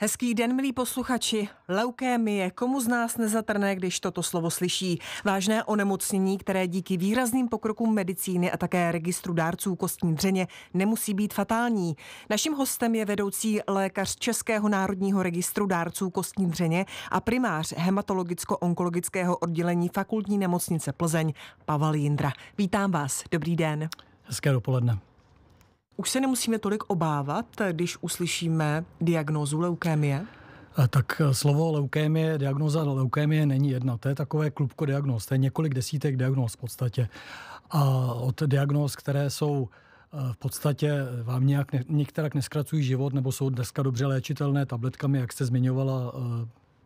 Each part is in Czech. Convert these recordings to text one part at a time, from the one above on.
Hezký den, milí posluchači. Leukémie, komu z nás nezatrne, když toto slovo slyší? Vážné onemocnění, které díky výrazným pokrokům medicíny a také registru dárců kostní dřeně nemusí být fatální. Naším hostem je vedoucí lékař Českého národního registru dárců kostní dřeně a primář hematologicko-onkologického oddělení fakultní nemocnice Plzeň Pavel Jindra. Vítám vás, dobrý den. Hezké dopoledne. Už se nemusíme tolik obávat, když uslyšíme diagnózu leukémie? Tak eh, slovo leukémie, diagnoza leukémie není jedna. To je takové klubko diagnóz. To je několik desítek diagnóz v podstatě. A od diagnóz, které jsou eh, v podstatě eh, vám nějak, některak neskracují život nebo jsou dneska dobře léčitelné tabletkami, jak jste zmiňovala,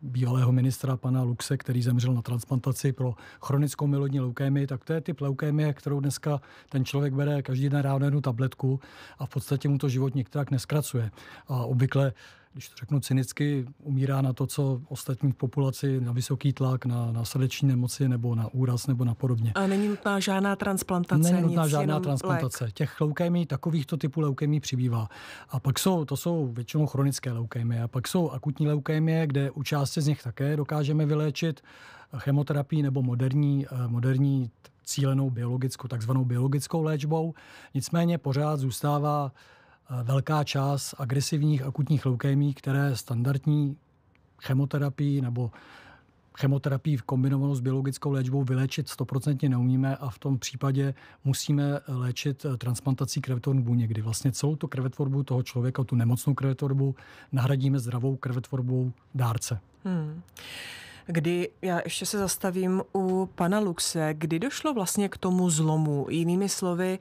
bývalého ministra pana Luxe, který zemřel na transplantaci pro chronickou milodní leukémii, tak to je typ leukémie, kterou dneska ten člověk bere každý den ráno jednu tabletku a v podstatě mu to život nikterak neskracuje. A obvykle když to řeknu cynicky, umírá na to, co ostatní v populaci, na vysoký tlak, na, na srdeční nemoci nebo na úraz nebo na podobně. A není nutná žádná transplantace? Není nutná nic, žádná transplantace. Lék. Těch leukémí, takovýchto typů leukémí přibývá. A pak jsou, to jsou většinou chronické leukémie. A pak jsou akutní leukémie, kde u části z nich také dokážeme vyléčit chemoterapii nebo moderní, eh, moderní cílenou biologickou, takzvanou biologickou léčbou. Nicméně pořád zůstává velká část agresivních akutních leukémí, které standardní chemoterapii nebo chemoterapii kombinovanou s biologickou léčbou vyléčit 100% neumíme a v tom případě musíme léčit eh, transplantací krvetvorbu někdy. kdy vlastně celou tu krvetvorbu toho člověka, tu nemocnou krvetvorbu, nahradíme zdravou krvetvorbou dárce. Hmm. Kdy, já ještě se zastavím u pana Luxe, kdy došlo vlastně k tomu zlomu? Jinými slovy,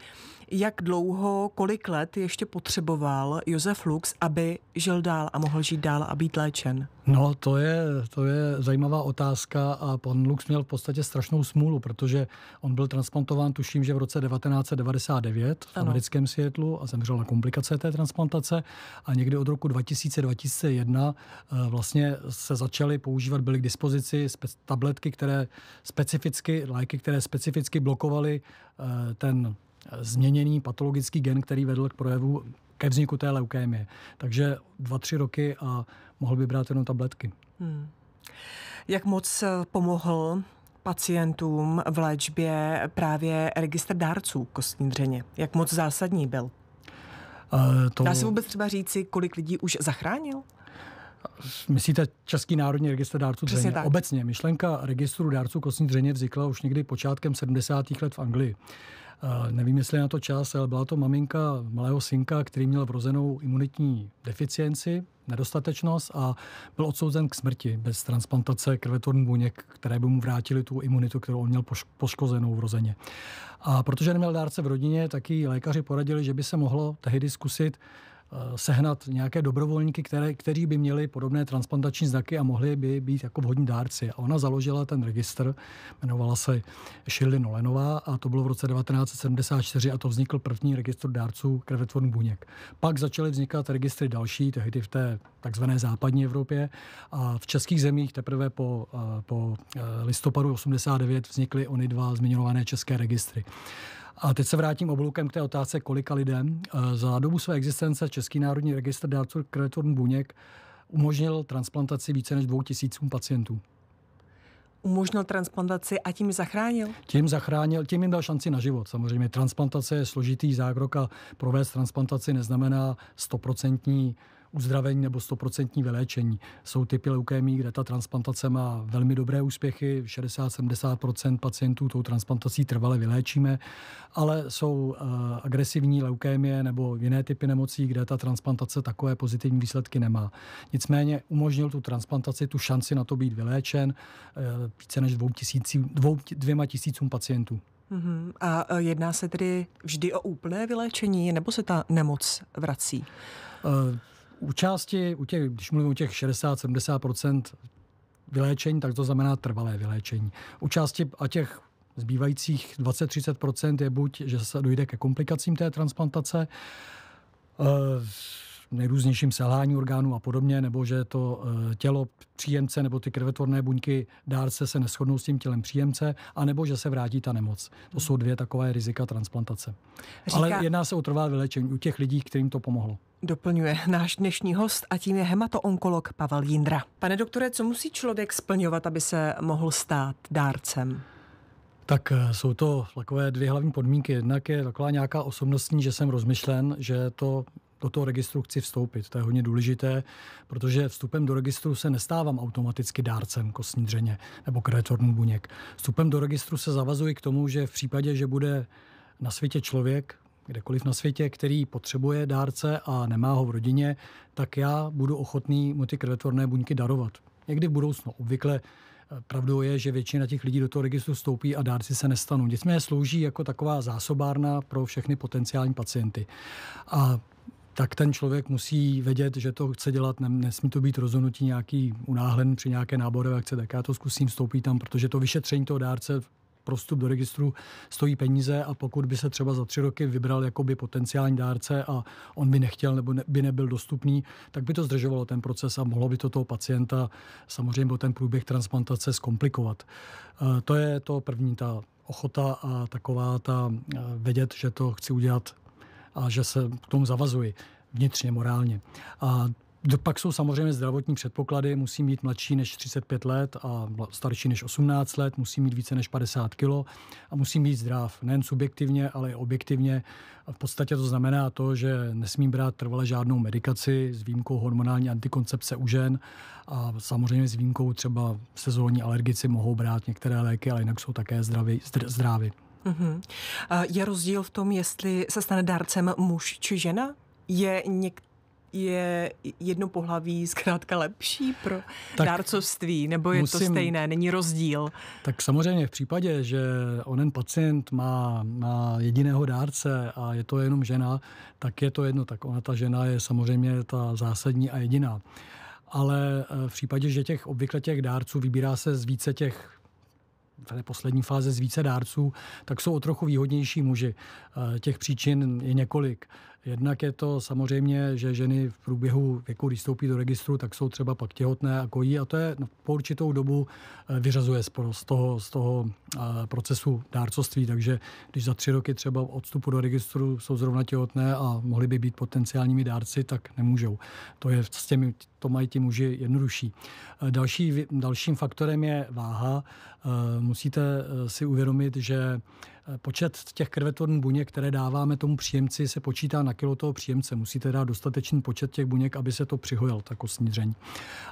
jak dlouho, kolik let ještě potřeboval Josef Lux, aby žil dál a mohl žít dál a být léčen? No, to je, to je zajímavá otázka a pan Lux měl v podstatě strašnou smůlu, protože on byl transplantován, tuším, že v roce 1999 v ano. americkém světlu a zemřel na komplikace té transplantace a někdy od roku 2000-2001 eh, vlastně se začaly používat, byly k dispozici tabletky, které specificky, léky, které specificky blokovaly eh, ten změněný patologický gen, který vedl k projevu ke vzniku té leukémie. Takže dva, tři roky a mohl by brát jenom tabletky. Hmm. Jak moc eh, pomohl pacientům v léčbě právě registr dárců kostní dřeně? Jak moc zásadní byl? E, to... Dá se vůbec třeba říci, kolik lidí už zachránil? Myslíte Český národní registr dárců dřeně? Tak. Obecně myšlenka registru dárců kostní dřeně vznikla už někdy počátkem 70. let v Anglii. Nevím, jestli je na to čas, ale byla to maminka malého synka, který měl vrozenou imunitní deficienci, nedostatečnost a byl odsouzen k smrti bez transplantace krvetvorných buněk, které by mu vrátili tu imunitu, kterou on měl poškozenou vrozeně. A protože neměl dárce v rodině, tak i lékaři poradili, že by se mohlo tehdy zkusit Eh, sehnat nějaké dobrovolníky, které, kteří by měli podobné transplantační znaky a mohli by být jako vhodní dárci. A ona založila ten registr, jmenovala se Shirley Nolenová a to bylo v roce 1974 a to vznikl první registr dárců krevetvorných buněk. Pak začaly vznikat registry další, tehdy v té takzvané západní Evropě a v českých zemích teprve po, eh, po eh, listopadu 89 vznikly ony dva zmiňované české registry. A teď se vrátím obloukem k té otázce, kolika lidem eh, za dobu své existence Český národní registr dárců kreditorn buněk umožnil transplantaci více než dvou tisícům pacientů umožnil transplantaci a tím zachránil? Tím zachránil, tím jim dal šanci na život. Samozřejmě transplantace je složitý zákrok a provést transplantaci neznamená stoprocentní uzdravení nebo 100% vyléčení. Jsou typy leukémí, kde ta transplantace má velmi dobré úspěchy, 60-70% pacientů tou transplantací trvale vyléčíme, ale jsou eh, agresivní leukémie nebo jiné typy nemocí, kde ta transplantace takové pozitivní výsledky nemá. Nicméně umožnil tu transplantaci tu šanci na to být vyléčen eh, více než dvou tisíci, dvou, dvěma tisícům pacientů. Mhm. A eh, jedná se tedy vždy o úplné vyléčení, nebo se ta nemoc vrací? U části, u těch, když mluvím o těch 60-70% vyléčení, tak to znamená trvalé vyléčení. U části a těch zbývajících 20-30% je buď, že se dojde ke komplikacím té transplantace, eh, nejrůznějším selhání orgánů a podobně, nebo že to eh, tělo příjemce nebo ty krvetvorné buňky dárce se neschodnou s tím tělem příjemce, anebo že se vrátí ta nemoc. To jsou dvě takové rizika transplantace. Říká... Ale jedná se o trvalé vylečení u těch lidí, kterým to pomohlo. Doplňuje náš dnešní host a tím je hematoonkolog Pavel Jindra. Pane doktore, co musí člověk splňovat, aby se mohl stát dárcem? Tak eh, jsou to takové dvě hlavní podmínky. Jednak je taková nějaká osobnostní, že jsem rozmyšlen, že to do toho registru chci vstoupit. To je hodně důležité, protože vstupem do registru se nestávám automaticky dárcem kostní dřeně nebo kreatorní buněk. Vstupem do registru se zavazuji k tomu, že v případě, že bude na světě člověk, kdekoliv na světě, který potřebuje dárce a nemá ho v rodině, tak já budu ochotný mu ty krvetvorné buňky darovat. Někdy v budoucnu. Obvykle eh, pravdou je, že většina těch lidí do toho registru vstoupí a dárci se nestanou. Nicméně slouží jako taková zásobárna pro všechny potenciální pacienty. A tak ten člověk musí vědět, že to chce dělat, nesmí to být rozhodnutí nějaký unáhlen při nějaké náborové akce, tak já to zkusím, vstoupit tam, protože to vyšetření toho dárce prostup do registru stojí peníze a pokud by se třeba za tři roky vybral jakoby potenciální dárce a on by nechtěl nebo ne, by nebyl dostupný, tak by to zdržovalo ten proces a mohlo by to toho pacienta samozřejmě ten průběh transplantace zkomplikovat. Eh, to je to první, ta ochota a taková ta eh, vědět, že to chci udělat a že se k tomu zavazuji vnitřně, morálně. A pak jsou samozřejmě zdravotní předpoklady, musí mít mladší než 35 let a starší než 18 let, musí mít více než 50 kilo a musí být zdrav, nejen subjektivně, ale i objektivně. A v podstatě to znamená to, že nesmím brát trvale žádnou medikaci s výjimkou hormonální antikoncepce u žen a samozřejmě s výjimkou třeba sezónní alergici mohou brát některé léky, ale jinak jsou také zdraví zdr, zdraví. Mm-hmm. Je rozdíl v tom, jestli se stane dárcem muž či žena? Je něk- je jedno pohlaví zkrátka lepší pro tak dárcovství, nebo je musím, to stejné, není rozdíl? Tak samozřejmě v případě, že onen pacient má, má jediného dárce a je to jenom žena, tak je to jedno, tak ona ta žena je samozřejmě ta zásadní a jediná. Ale eh, v případě, že těch obvykle těch dárců vybírá se z více těch v té poslední fáze z více dárců, tak jsou o trochu výhodnější muži. Eh, těch příčin je několik. Jednak je to samozřejmě, že ženy v průběhu věku, když vstoupí do registru, tak jsou třeba pak těhotné a kojí a to je no, po určitou dobu eh, vyřazuje z toho, z toho eh, procesu dárcovství. Takže když za tři roky třeba odstupu do registru jsou zrovna těhotné a mohly by být potenciálními dárci, tak nemůžou. To je s těmi, to mají ti muži jednodušší. Eh, další, dalším faktorem je váha. Musíte si uvědomit, že Eh, počet těch krvetvorných buněk, které dáváme tomu příjemci, se počítá na kilo toho příjemce. Musíte dát dostatečný počet těch buněk, aby se to přihojil, ta kostní dřeň.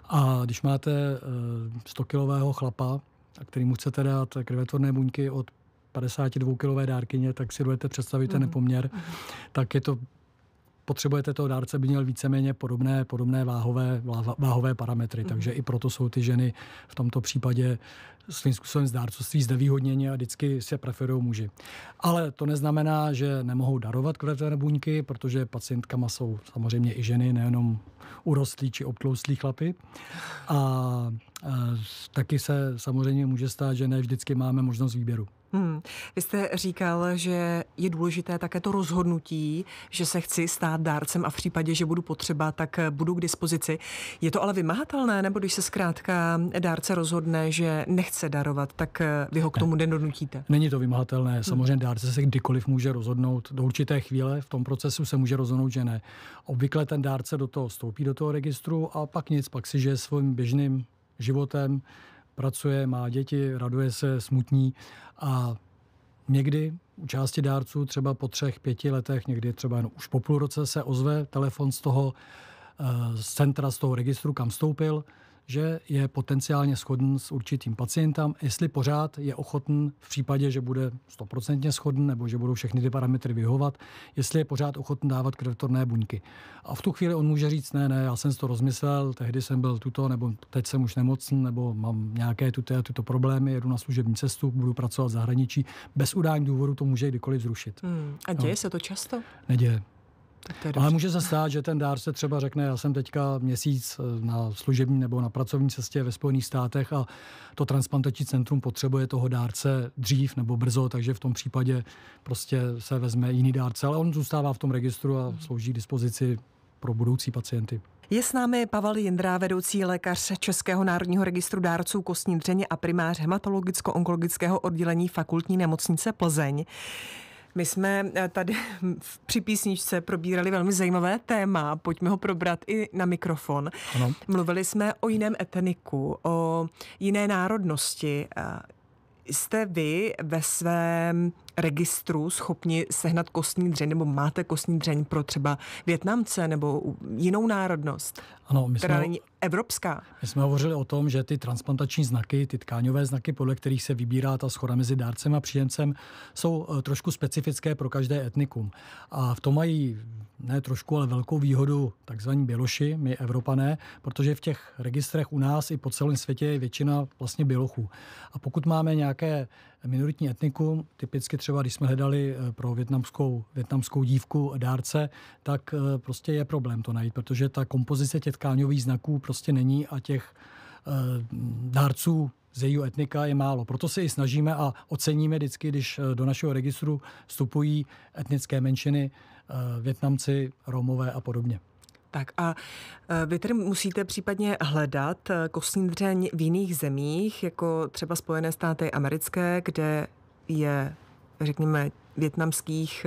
A když máte 100-kilového eh, chlapa, který mu chcete dát krvetvorné buňky od 52-kilové dárkyně, tak si budete představit ten nepoměr, mhm. mm tak je to potřebujete toho dárce, by měl víceméně podobné, podobné váhové, váhové parametry. Mm. Takže i proto jsou ty ženy v tomto případě svým způsobem z dárcovství znevýhodněně a vždycky se preferují muži. Ale to neznamená, že nemohou darovat krevné buňky, protože pacientkama jsou samozřejmě i ženy, nejenom urostlí či obtloustlí chlapy. A, a taky se samozřejmě může stát, že ne vždycky máme možnost výběru. Hmm. Vy jste říkal, že je důležité také to rozhodnutí, že se chci stát dárcem a v případě, že budu potřeba, tak budu k dispozici. Je to ale vymahatelné, nebo když se zkrátka dárce rozhodne, že nechce darovat, tak vy ho k tomu nedonutíte? Není to vymahatelné. Hmm. Samozřejmě dárce se kdykoliv může rozhodnout. Do určité chvíle v tom procesu se může rozhodnout, že ne. Obvykle ten dárce do toho vstoupí do toho registru a pak nic, pak si žije svým běžným životem pracuje, má děti, raduje se, smutní a někdy u části dárců třeba po třech, pěti letech, někdy třeba jen už po půl roce se ozve telefon z toho eh, z centra, z toho registru, kam vstoupil, že je potenciálně schodný s určitým pacientem, jestli pořád je ochoten v případě, že bude stoprocentně schodný nebo že budou všechny ty parametry vyhovat, jestli je pořád ochoten dávat krevtorné buňky. A v tu chvíli on může říct, ne, ne, já jsem to rozmyslel, tehdy jsem byl tuto, nebo teď jsem už nemocný, nebo mám nějaké tuto tuto problémy, jedu na služební cestu, budu pracovat v zahraničí. Bez udání důvodu to může kdykoliv zrušit. Hmm. A děje no. se to často? Neděje. Ale může se stát, že ten dárce třeba řekne, já jsem teďka měsíc eh, na služební nebo na pracovní cestě ve Spojených státech a to transplantační centrum potřebuje toho dárce dřív nebo brzo, takže v tom případě prostě se vezme jiný dárce, ale on zůstává v tom registru a mhm. slouží k dispozici pro budoucí pacienty. Je s námi Pavel Jindrá, vedoucí lékař Českého národního registru dárců kostní dřeně a primář hematologicko-onkologického oddělení fakultní nemocnice Plzeň. My jsme eh, tady při písničce probírali velmi zajímavé téma, pojďme ho probrat i na mikrofon. Ano. Mluvili jsme o jiném etniku, o jiné národnosti. Eh, jste vy ve svém registru schopni sehnat kostní dřeň, nebo máte kostní dřeň pro třeba Větnamce nebo jinou národnost, ano, my která jsme, není evropská. My jsme hovořili o tom, že ty transplantační znaky, ty tkáňové znaky, podle kterých se vybírá ta schoda mezi dárcem a příjemcem, jsou eh, trošku specifické pro každé etnikum. A v tom mají ne trošku, ale velkou výhodu takzvaní Běloši, my Evropané, protože v těch registrech u nás i po celém světě je většina vlastně Bělochů. A pokud máme nějaké minoritní etnikum, typicky třeba, když jsme hledali eh, pro větnamskou, větnamskou dívku dárce, tak eh, prostě je problém to najít, protože ta kompozice těch tkáňových znaků prostě není a těch eh, dárců z jejího etnika je málo. Proto se i snažíme a oceníme vždycky, když do našeho registru vstupují etnické menšiny Eh, Větnamci, Romové a podobně. Tak a eh, vy tedy musíte případně hledat eh, kostní dřeň v jiných zemích, jako třeba Spojené státy americké, kde je, řekněme, větnamských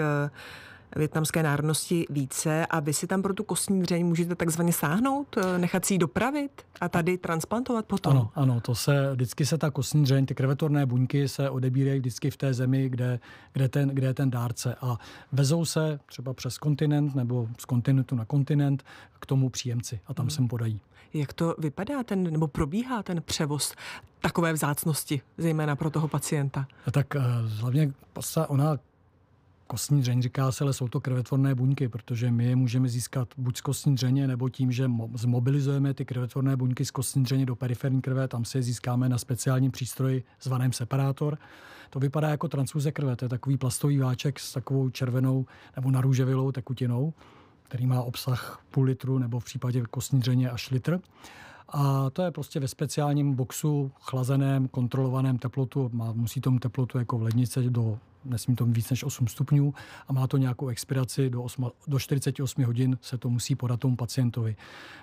větnamské národnosti více a vy si tam pro tu kostní dřeň můžete takzvaně sáhnout, eh, nechat si ji dopravit a tady transplantovat potom? Ano, ano, to se, vždycky se ta kostní dřeň, ty krevetorné buňky se odebírají vždycky v té zemi, kde, kde, ten, kde je ten dárce a vezou se třeba přes kontinent nebo z kontinentu na kontinent k tomu příjemci a tam hmm. sem podají. Jak to vypadá ten, nebo probíhá ten převoz takové vzácnosti, zejména pro toho pacienta? A tak eh, hlavně ona kostní dřeň, říká se, ale jsou to krvetvorné buňky, protože my je můžeme získat buď z kostní dřeně, nebo tím, že zmobilizujeme ty krvetvorné buňky z kostní dřeně do periferní krve, tam si je získáme na speciálním přístroji zvaném separátor. To vypadá jako transfuze krve, to je takový plastový váček s takovou červenou nebo narůževilou tekutinou, který má obsah půl litru nebo v případě kostní dřeně až litr. A to je prostě ve speciálním boxu, chlazeném, kontrolovaném teplotu. Má, musí tomu teplotu jako v lednice do nesmí to mít víc než 8 stupňů a má to nějakou expiraci do, 8, do 48 hodin se to musí podat tomu pacientovi.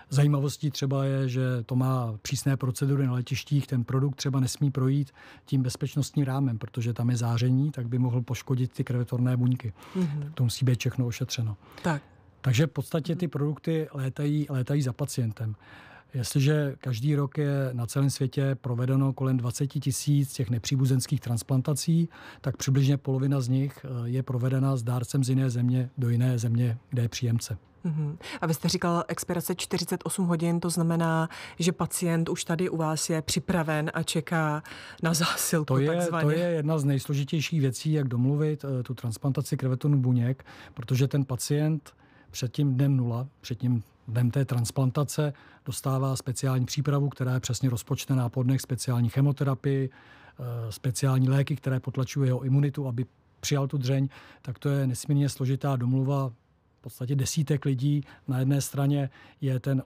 Zajímavostí třeba je, že to má přísné procedury na letištích, ten produkt třeba nesmí projít tím bezpečnostním rámem, protože tam je záření, tak by mohl poškodit ty krevetorné buňky. Mm-hmm. To musí být všechno ošetřeno. Tak. Takže v podstatě ty produkty létají, létají za pacientem. Jestliže každý rok je na celém světě provedeno kolem 20 tisíc těch nepříbuzenských transplantací, tak přibližně polovina z nich eh, je provedena s dárcem z jiné země do jiné země, kde je příjemce. Uhum. A vy jste říkal expirace 48 hodin, to znamená, že pacient už tady u vás je připraven a čeká na zásilku. To je, takzvaně. to je jedna z nejsložitějších věcí, jak domluvit eh, tu transplantaci krevetonu buněk, protože ten pacient před tím dnem nula, před tím den té transplantace dostává speciální přípravu, která je přesně rozpočtená po dnech, speciální chemoterapii, eh, speciální léky, které potlačují jeho imunitu, aby přijal tu dřeň, tak to je nesmírně složitá domluva v podstatě desítek lidí. Na jedné straně je ten,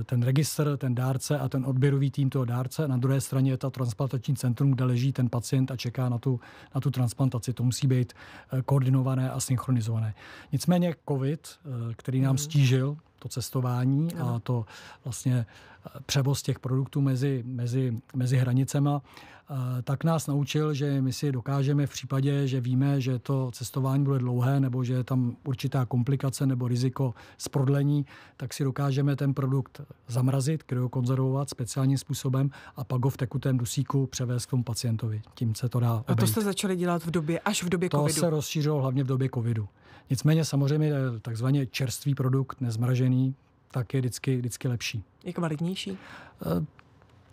eh, ten registr, ten dárce a ten odběrový tým toho dárce, na druhé straně je ta transplantační centrum, kde leží ten pacient a čeká na tu, na tu transplantaci. To musí být eh, koordinované a synchronizované. Nicméně COVID, který nám stížil mhm to cestování a to vlastně eh, převoz těch produktů mezi, mezi, mezi hranicema, eh, tak nás naučil, že my si dokážeme v případě, že víme, že to cestování bude dlouhé nebo že je tam určitá komplikace nebo riziko z prodlení, tak si dokážeme ten produkt zamrazit, konzervovat speciálním způsobem a pak ho v tekutém dusíku převést k tomu pacientovi. Tím se to dá obejít. A to jste začali dělat v době, až v době to covidu? To se rozšířilo hlavně v době covidu. Nicméně samozřejmě eh, takzvaně čerstvý produkt, nezmražený, tak je vždycky, vždycky lepší. Je kvalitnější? Eh,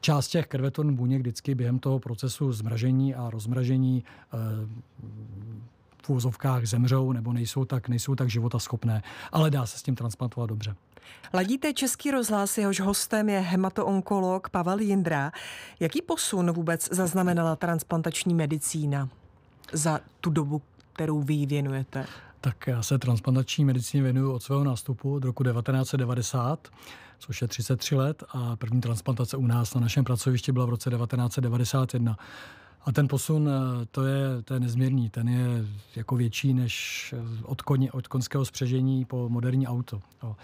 část těch krvetorn buněk vždycky během toho procesu zmražení a rozmražení eh, v úzovkách zemřou nebo nejsou tak, nejsou tak životaschopné, ale dá se s tím transplantovat dobře. Ladíte Český rozhlas, jehož hostem je hematoonkolog Pavel Jindra. Jaký posun vůbec zaznamenala transplantační medicína za tu dobu, kterou vy věnujete? Tak já se transplantační medicíně věnuju od svého nástupu od roku 1990, což je 33 let a první transplantace u nás na našem pracovišti byla v roce 1991. A ten posun, eh, to je, to je nezměrný, ten je jako větší než eh, od, koně, od konského spřežení po moderní auto. Jo.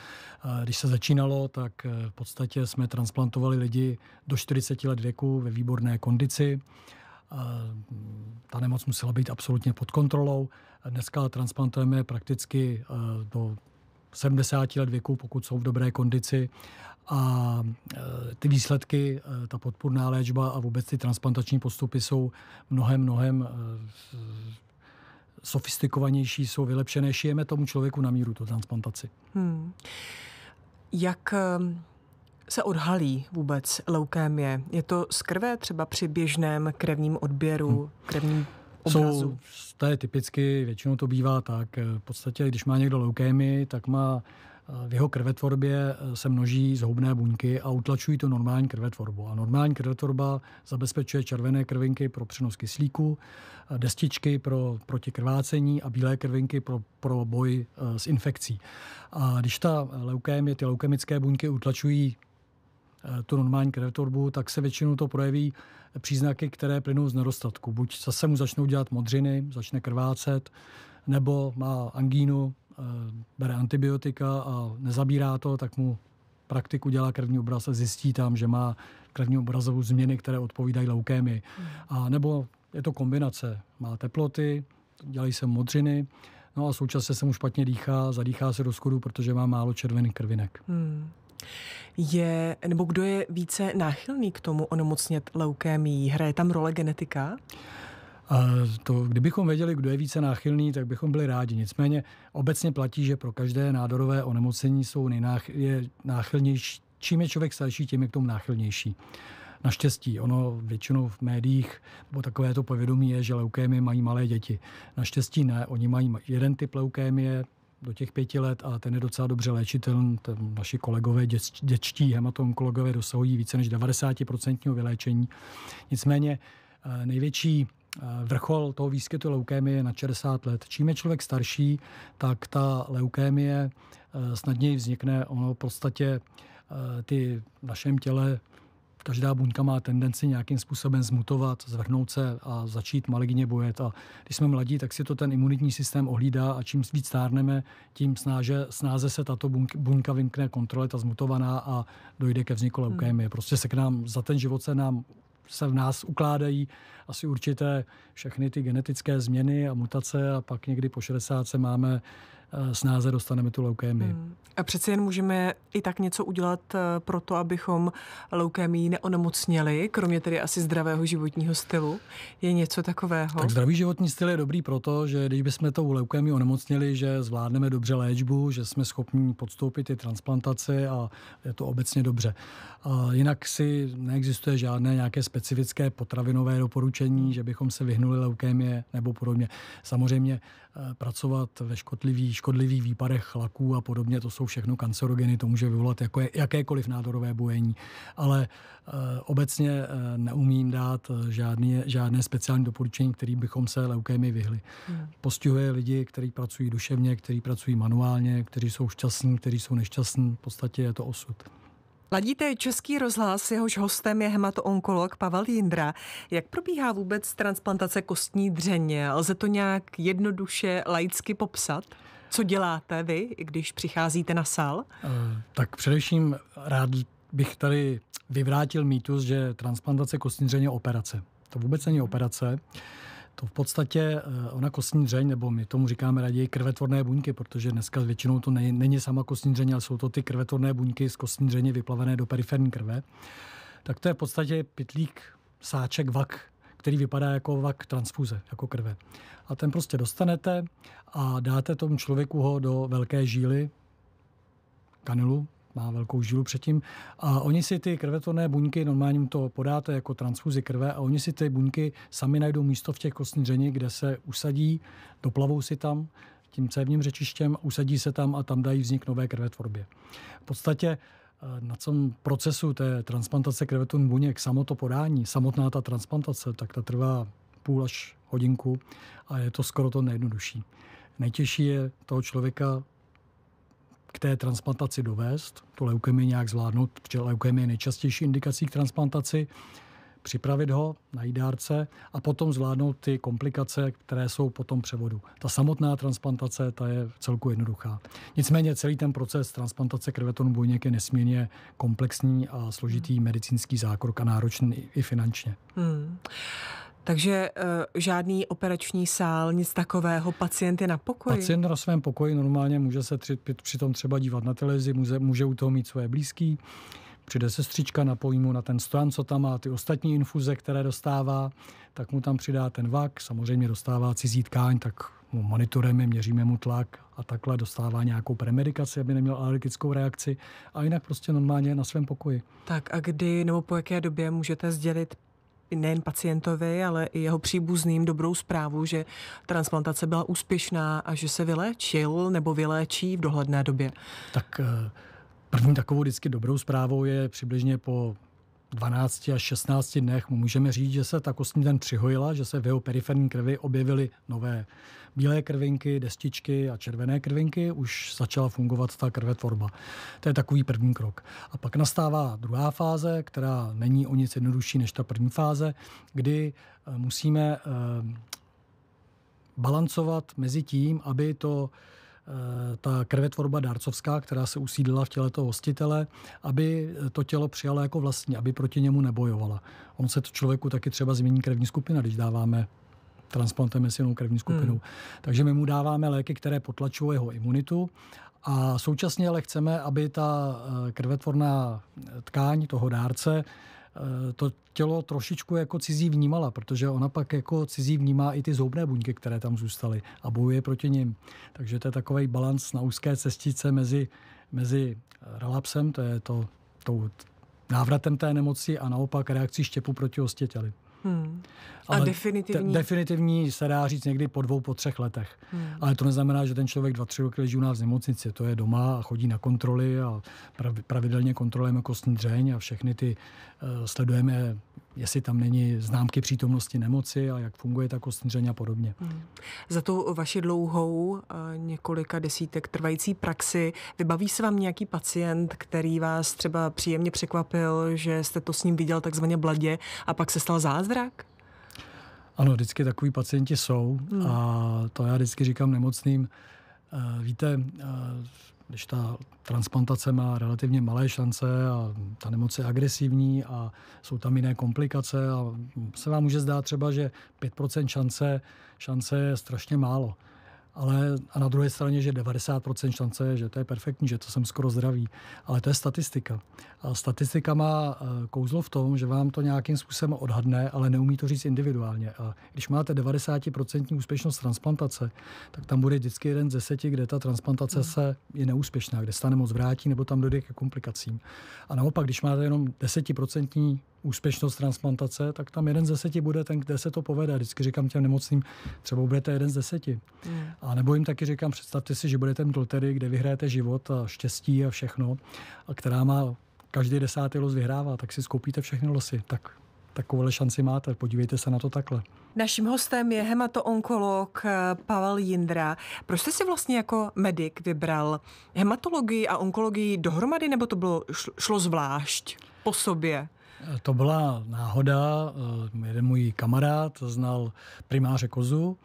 Když se začínalo, tak eh, v podstatě jsme transplantovali lidi do 40 let věku ve výborné kondici Eh, ta nemoc musela být absolutně pod kontrolou. Dneska transplantujeme prakticky eh, do 70 let věku, pokud jsou v dobré kondici. A eh, ty výsledky, ta podpůrná léčba a vůbec ty transplantační postupy jsou mnohem, mnohem sofistikovanější, jsou vylepšené, šijeme tomu člověku na míru tu transplantaci. Hmm. Jak se odhalí vůbec leukémie? Je to z krve třeba při běžném krevním odběru, hmm. krevním obrazu? Jsou, to je typicky, většinou to bývá tak. Eh, v podstatě, když má někdo leukémii, tak má eh, v jeho krvetvorbě eh, se množí zhoubné buňky a utlačují tu normální krvetvorbu. A normální krvetvorba zabezpečuje červené krvinky pro přenos kyslíku, destičky pro protikrvácení a bílé krvinky pro, pro boj s infekcí. A když ta leukémie, ty leukemické buňky utlačují Eh, tu normální krevetvorbu, tak se většinou to projeví příznaky, které plynou z nedostatku. Buď zase mu začnou dělat modřiny, začne krvácet, nebo má angínu, eh, bere antibiotika a nezabírá to, tak mu praktiku dělá krevní obraz a zjistí tam, že má krevní obrazovou změny, které odpovídají leukémii. Hmm. A nebo je to kombinace. Má teploty, dělají se modřiny, no a současně se mu špatně dýchá, zadýchá se do skodu, protože má málo červených krvinek. Hmm je, nebo kdo je více náchylný k tomu onemocnět leukémií? Hraje tam role genetika? A to, kdybychom věděli, kdo je více náchylný, tak bychom byli rádi. Nicméně obecně platí, že pro každé nádorové onemocnění jsou nejnách, je náchylnější. Čím je člověk starší, tím je k tomu náchylnější. Naštěstí, ono většinou v médiích, bo takové to povědomí je, že leukémie mají malé děti. Naštěstí ne, oni mají jeden typ leukémie, do těch pěti let a ten je docela dobře léčitelný. Ten naši kolegové dětští hematonkologové, dosahují více než 90% vyléčení. Nicméně eh, největší eh, vrchol toho výskytu leukémie na 60 let. Čím je člověk starší, tak ta leukémie eh, snadněji vznikne. Ono v podstatě ty v našem těle každá buňka má tendenci nějakým způsobem zmutovat, zvrhnout se a začít maligně bojet. A když jsme mladí, tak si to ten imunitní systém ohlídá a čím víc stárneme, tím snáže, snáze se tato buňka vymkne kontrole, ta zmutovaná a dojde ke vzniku hmm. leukémie. Prostě se k nám za ten život se nám se v nás ukládají asi určité všechny ty genetické změny a mutace a pak někdy po 60 máme Eh, snáze dostaneme tu leukémii. Hmm. A přeci jen můžeme i tak něco udělat eh, pro to, abychom leukémii neonemocněli, kromě tedy asi zdravého životního stylu. Je něco takového? Tak zdravý životní styl je dobrý proto, že když bychom tou leukémii onemocněli, že zvládneme dobře léčbu, že jsme schopni podstoupit i transplantaci a je to obecně dobře. A jinak si neexistuje žádné nějaké specifické potravinové doporučení, hmm. že bychom se vyhnuli leukémie nebo podobně. Samozřejmě eh, pracovat ve škodlivých škodlivých výpadech chlaků a podobně, to jsou všechno kancerogeny, to může vyvolat jako jakékoliv nádorové bujení. Ale e, obecně e, neumím dát eh, žádné, žádné speciální doporučení, kterým bychom se leukémii vyhli. Hmm. Postihuje lidi, kteří pracují duševně, kteří pracují manuálně, kteří jsou šťastní, kteří jsou nešťastní. V podstatě je to osud. Ladíte Český rozhlas, jehož hostem je hematoonkolog Pavel Jindra. Jak probíhá vůbec transplantace kostní dřeně? Lze to nějak jednoduše laicky popsat? co děláte vy, když přicházíte na sal? Eh, tak především rád bych tady vyvrátil mýtus, že transplantace kostní dřeň je operace. To vůbec není operace. To v podstatě eh, ona kostní dřeň, nebo my tomu říkáme raději krvetvorné buňky, protože dneska většinou to není, není sama kostní dřeň, ale jsou to ty krvetvorné buňky z kostní dřeně vyplavené do periferní krve. Tak to je v podstatě pitlík, sáček, vak, který vypadá jako vak transfuze, jako krve a ten prostě dostanete a dáte tomu člověku ho do velké žíly, kanilu, má velkou žílu předtím. A oni si ty krvetorné buňky, normálně to podáte jako transfuzi krve, a oni si ty buňky sami najdou místo v těch kostní dřeni, kde se usadí, doplavou si tam tím cévním řečištěm, usadí se tam a tam dají vznik nové krvetvorbě. V podstatě eh, na tom procesu té transplantace krevetun buněk, samo to podání, samotná ta transplantace, tak ta trvá půl až hodinku a je to skoro to nejjednodušší. Nejtěžší je toho člověka k té transplantaci dovést, tu leukemii nějak zvládnout, protože leukemie je nejčastější indikací k transplantaci, připravit ho, na jídárce a potom zvládnout ty komplikace, které jsou po tom převodu. Ta samotná transplantace, ta je celku jednoduchá. Nicméně celý ten proces transplantace krvetonu buněk je nesmírně komplexní a složitý hmm. medicínský zákrok a náročný i finančně. Hmm. Takže uh, žádný operační sál, nic takového, pacient je na pokoji? Pacient na svém pokoji normálně může se tři, přitom třeba dívat na televizi, může, může u toho mít svoje blízký, přijde sestřička, napojí mu na ten stojan, co tam má, ty ostatní infuze, které dostává, tak mu tam přidá ten vak, samozřejmě dostává cizí tkáň, tak mu monitorujeme, měříme mu tlak a takhle dostává nějakou premedikaci, aby neměl alergickou reakci a jinak prostě normálně na svém pokoji. Tak a kdy nebo po jaké době můžete sdělit nejen pacientovi, ale i jeho příbuzným dobrou zprávu, že transplantace byla úspěšná a že se vyléčil nebo vyléčí v dohledné době? Tak eh, první takovou vždycky dobrou zprávou je přibližně po 12 až 16 dnech můžeme říct, že se ta kostní den přihojila, že se v jeho periferní krvi objevily nové bílé krvinky, destičky a červené krvinky už začala fungovat ta krvetvorba. To je takový první krok. A pak nastává druhá fáze, která není o nic jednodušší než ta první fáze, kdy eh, musíme eh, balancovat mezi tím, aby to eh, ta krvetvorba dárcovská, která se usídlila v těle toho hostitele, aby to tělo přijalo jako vlastní, aby proti němu nebojovala. On se to člověku taky třeba změní krevní skupina, když dáváme transplantem mezi jinou krevní skupinou. Hmm. Takže my mu dáváme léky, které potlačují jeho imunitu a současně ale chceme, aby ta eh, krvetvorná eh, tkáň toho dárce eh, to tělo trošičku jako cizí vnímala, protože ona pak jako cizí vnímá i ty zoubné buňky, které tam zůstaly a bojuje proti nim. Takže to je takový balans na úzké cestice mezi, mezi relapsem, to je to, tou návratem té nemoci a naopak reakcí štěpu proti ostěteli. Hmm. A definitivní? Te, definitivní se dá říct někdy po dvou, po třech letech. Hmm. Ale to neznamená, že ten člověk dva, tři roky leží u nás v nemocnici. To je doma a chodí na kontroly a pravidelně kontrolujeme kostní dřeň a všechny ty uh, sledujeme jestli tam není známky přítomnosti nemoci a jak funguje ta kostnřeň a podobně. Hmm. Za tu vaši dlouhou, eh, několika desítek trvající praxi, vybaví se vám nějaký pacient, který vás třeba příjemně překvapil, že jste to s ním viděl takzvaně bladě a pak se stal zázrak? Ano, vždycky takový pacienti jsou hmm. a to já vždycky říkám nemocným, eh, Víte, eh, když ta transplantace má relativně malé šance a ta nemoc je agresivní a jsou tam jiné komplikace a se vám může zdát třeba, že 5% šance, šance je strašně málo ale a na druhé straně, že 90% šance, že to je perfektní, že to jsem skoro zdravý. Ale to je statistika. A statistika má eh, kouzlo v tom, že vám to nějakým způsobem odhadne, ale neumí to říct individuálně. A když máte 90% úspěšnost transplantace, tak tam bude vždycky jeden z deseti, kde ta transplantace hmm. se je neúspěšná, kde se ta nemoc vrátí nebo tam dojde ke komplikacím. A naopak, když máte jenom 10% úspěšnost transplantace, tak tam jeden z deseti bude ten, kde se to povede. Vždycky říkám těm nemocným, třeba budete jeden z deseti. Mm. A nebo jim taky říkám, představte si, že budete mít lotery, kde vyhráte život a štěstí a všechno, a která má každý desátý los vyhrává, tak si skoupíte všechny losy. Tak takovouhle šanci máte. Podívejte se na to takhle. Naším hostem je hematoonkolog eh, Pavel Jindra. Proč jste si vlastně jako medic vybral hematologii a onkologii dohromady, nebo to bylo šlo zvlášť po sobě? To byla náhoda. Jeden můj kamarád znal primáře Kozu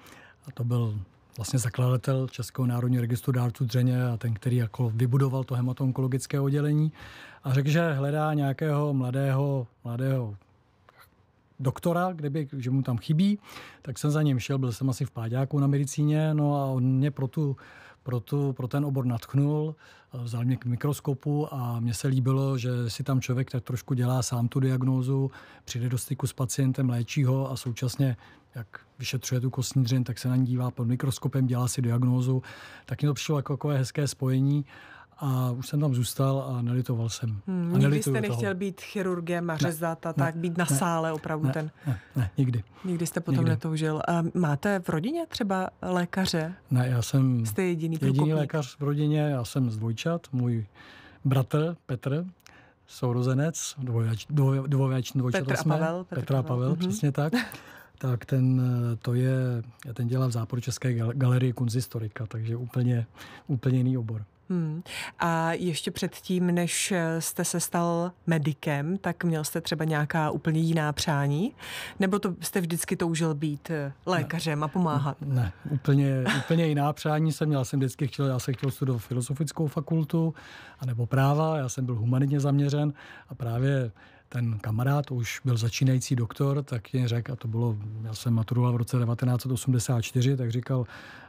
a to byl vlastně zakladatel Českého národního registru dárců dřeně a ten, který jako vybudoval to hematonkologické oddělení a řekl, že hledá nějakého mladého, mladého doktora, kdyby, že mu tam chybí, tak jsem za ním šel, byl jsem asi v páďáku na medicíně, no a on mě pro tu pro, tu, pro ten obor natknul, eh, vzal mě k mikroskopu a mně se líbilo, že si tam člověk tak trošku dělá sám tu diagnózu, přijde do styku s pacientem, léčí ho a současně jak vyšetřuje tu kostní dřin, tak se na ní dívá pod mikroskopem, dělá si diagnózu. Tak mi to přišlo jako takové hezké spojení a už jsem tam zůstal a nelitoval jsem. Hmm, a nikdy jste nechtěl toho. být chirurgem a řezat a ne, tak, ne, být na ne, sále opravdu ne, ten. Ne, ne, nikdy. Nikdy jste potom nikdy. netoužil. A máte v rodině třeba lékaře? Ne, já jsem jste jediný, jediný lékař v rodině, já jsem z dvojčat, můj bratr Petr, sourozenec, dvojač, dvoj, dvojjač, Petr jsme. A Pavel, Petr Petr a Pavel, Pavel mm-hmm. přesně tak. tak ten, to je, ten dělá v Záporu České galerii kunzistorika, takže úplně, úplně jiný obor. Hmm. A ještě předtím, než eh, jste se stal medikem, tak měl jste třeba nějaká úplně jiná přání? Nebo to jste vždycky toužil být eh, lékařem ne, a pomáhat? Ne, úplně, úplně jiná přání jsem měl. Jsem vždycky chtěl, já jsem chtěl studovat filozofickou fakultu, anebo práva, já jsem byl humanitně zaměřen a právě ten kamarád, už byl začínající doktor, tak jen řekl, a to bylo, já jsem maturoval v roce 1984, tak říkal,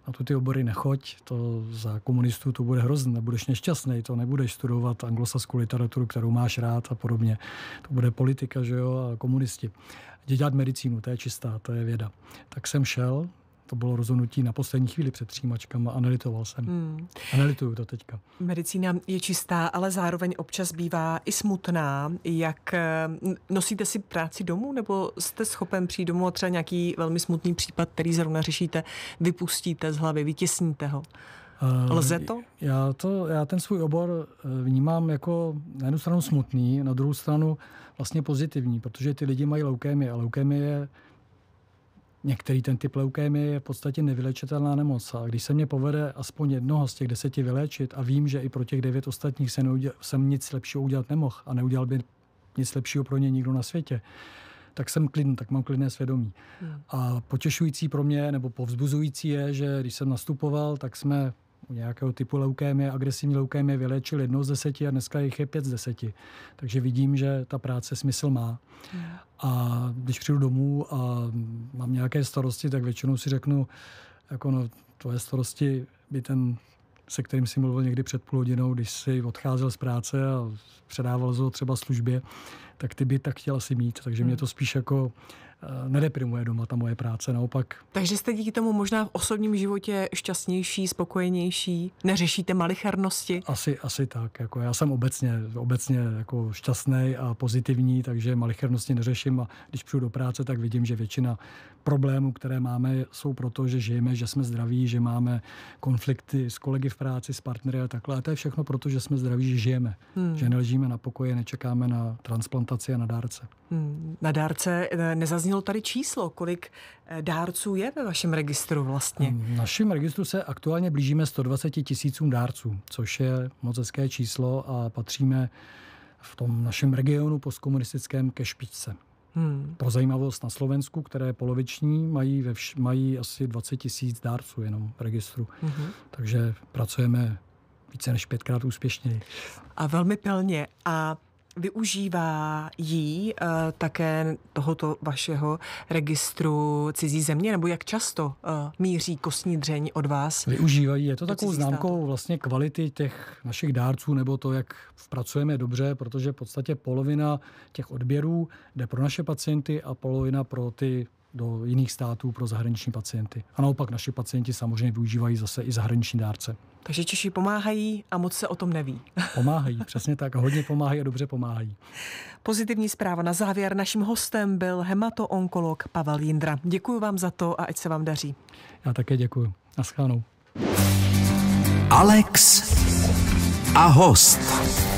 na tu ty obory nechoď, to za komunistů to bude hrozné, budeš nešťastný, to nebudeš studovat anglosaskou literaturu, kterou máš rád a podobně. To bude politika, že jo, a komunisti. Jdi dělat medicínu, to je čistá, to je věda. Tak jsem šel, to bylo rozhodnutí na poslední chvíli před přijímačkama a jsem. Hmm. A to teďka. Medicína je čistá, ale zároveň občas bývá i smutná. Jak eh, nosíte si práci domů, nebo jste schopen přijít domů a třeba nějaký velmi smutný případ, který zrovna řešíte, vypustíte z hlavy, vytěsníte ho? Eh, Lze to? Já, to? já ten svůj obor eh, vnímám jako na jednu stranu smutný, na druhou stranu vlastně pozitivní, protože ty lidi mají leukémie a leukémie je Některý ten typ leukémie je v podstatě nevylečitelná nemoc a když se mě povede aspoň jednoho z těch deseti vyléčit a vím, že i pro těch devět ostatních se neuděl, jsem nic lepšího udělat nemohl a neudělal by nic lepšího pro ně nikdo na světě, tak jsem klidný, tak mám klidné svědomí. Hmm. A potěšující pro mě nebo povzbuzující je, že když jsem nastupoval, tak jsme u nějakého typu leukémie, agresivní leukémie vylečil jednou z deseti a dneska jich je pět z deseti. Takže vidím, že ta práce smysl má. A když přijdu domů a mám nějaké starosti, tak většinou si řeknu, jako no, tvoje starosti by ten se kterým si mluvil někdy před půl hodinou, když si odcházel z práce a předával ho třeba službě, tak ty by tak chtěl asi mít. Takže mě hmm. to spíš jako Eh, nedeprimuje doma ta moje práce, naopak. Takže jste díky tomu možná v osobním životě šťastnější, spokojenější, neřešíte malichernosti? Asi, asi tak. Jako já jsem obecně, obecně jako šťastný a pozitivní, takže malichernosti neřeším a když přijdu do práce, tak vidím, že většina problémů, které máme, jsou proto, že žijeme, že jsme zdraví, že máme konflikty s kolegy v práci, s partnery a takhle. A to je všechno proto, že jsme zdraví, že žijeme. Hmm. Že neležíme na pokoje, nečekáme na transplantaci a na dárce. Hmm. Na dárce nezaznělo tady číslo, kolik eh, dárců je ve vašem registru vlastně? Hmm, v našem registru se aktuálně blížíme 120 tisícům dárců, což je moc hezké číslo a patříme v tom našem regionu postkomunistickém ke špičce. Hmm. Pro zajímavost na Slovensku, které je poloviční, mají, ve vš- mají asi 20 tisíc dárců jenom v registru. Hmm. Takže pracujeme více než pětkrát úspěšněji. A velmi pilně. A Využívá jí uh, také tohoto vašeho registru cizí země, nebo jak často uh, míří kostní dřeň od vás? Využívají. Je to takovou známkou státu. vlastně kvality těch našich dárců, nebo to, jak pracujeme dobře, protože v podstatě polovina těch odběrů jde pro naše pacienty a polovina pro ty do jiných států pro zahraniční pacienty. A naopak naši pacienti samozřejmě využívají zase i zahraniční dárce. Takže Češi pomáhají a moc se o tom neví. Pomáhají, přesně tak. Hodně pomáhají a dobře pomáhají. Pozitivní zpráva na závěr. Naším hostem byl hematoonkolog Pavel Jindra. Děkuji vám za to a ať se vám daří. Já také děkuji. Naschledanou. Alex a host.